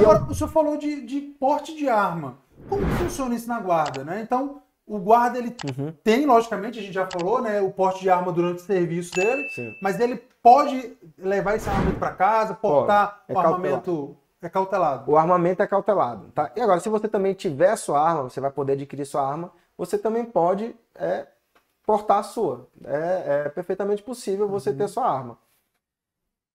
Agora, o senhor falou de, de porte de arma. Como funciona isso na guarda, né? Então, o guarda, ele uhum. tem, logicamente, a gente já falou, né? O porte de arma durante o serviço dele, Sim. mas ele pode levar esse armamento para casa, portar é o armamento. É cautelado. O armamento é cautelado, tá? E agora, se você também tiver sua arma, você vai poder adquirir sua arma, você também pode é, portar a sua. É, é perfeitamente possível você uhum. ter sua arma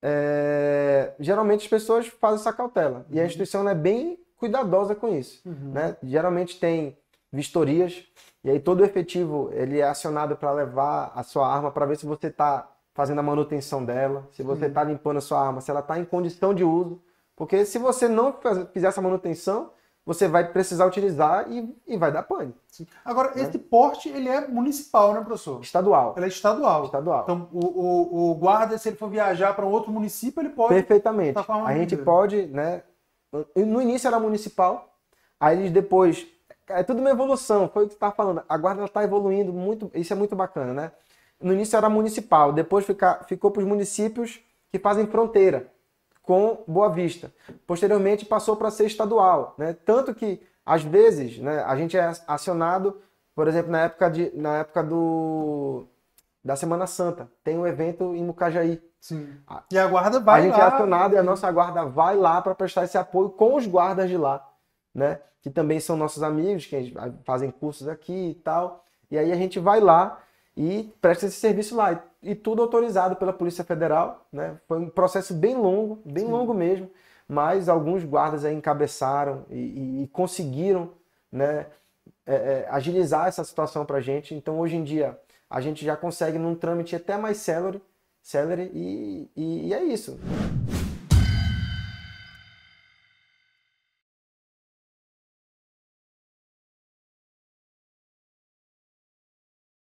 é, geralmente as pessoas fazem essa cautela. Uhum. E a uhum. instituição né, é bem cuidadosa com isso. Uhum. Né? Geralmente tem vistorias, e aí todo o efetivo ele é acionado para levar a sua arma para ver se você está fazendo a manutenção dela, se você está limpando a sua arma, se ela está em condição de uso. Porque se você não fizer essa manutenção, você vai precisar utilizar e, e vai dar pane. Agora, né? esse porte, ele é municipal, né, professor? Estadual. Ele é estadual. Estadual. Então, o, o, o guarda, se ele for viajar para um outro município, ele pode... Perfeitamente. Tá a gente dele. pode, né... No início era municipal, aí eles depois... É tudo uma evolução, foi o que você estava falando. A guarda está evoluindo muito, isso é muito bacana, né? No início era municipal, depois fica, ficou para os municípios que fazem fronteira com Boa Vista. Posteriormente passou para ser estadual, né? Tanto que às vezes, né, a gente é acionado, por exemplo, na época de na época do da Semana Santa, tem um evento em Mucajaí. Sim. E a guarda vai é lá. A gente lá. é acionado e a nossa guarda vai lá para prestar esse apoio com os guardas de lá, né? Que também são nossos amigos, que fazem cursos aqui e tal. E aí a gente vai lá e presta esse serviço lá. E tudo autorizado pela Polícia Federal, né? Foi um processo bem longo, bem Sim. longo mesmo, mas alguns guardas aí encabeçaram e, e, e conseguiram, né? É, é, agilizar essa situação para a gente. Então, hoje em dia, a gente já consegue num trâmite até mais celere, celery e, e, e é isso.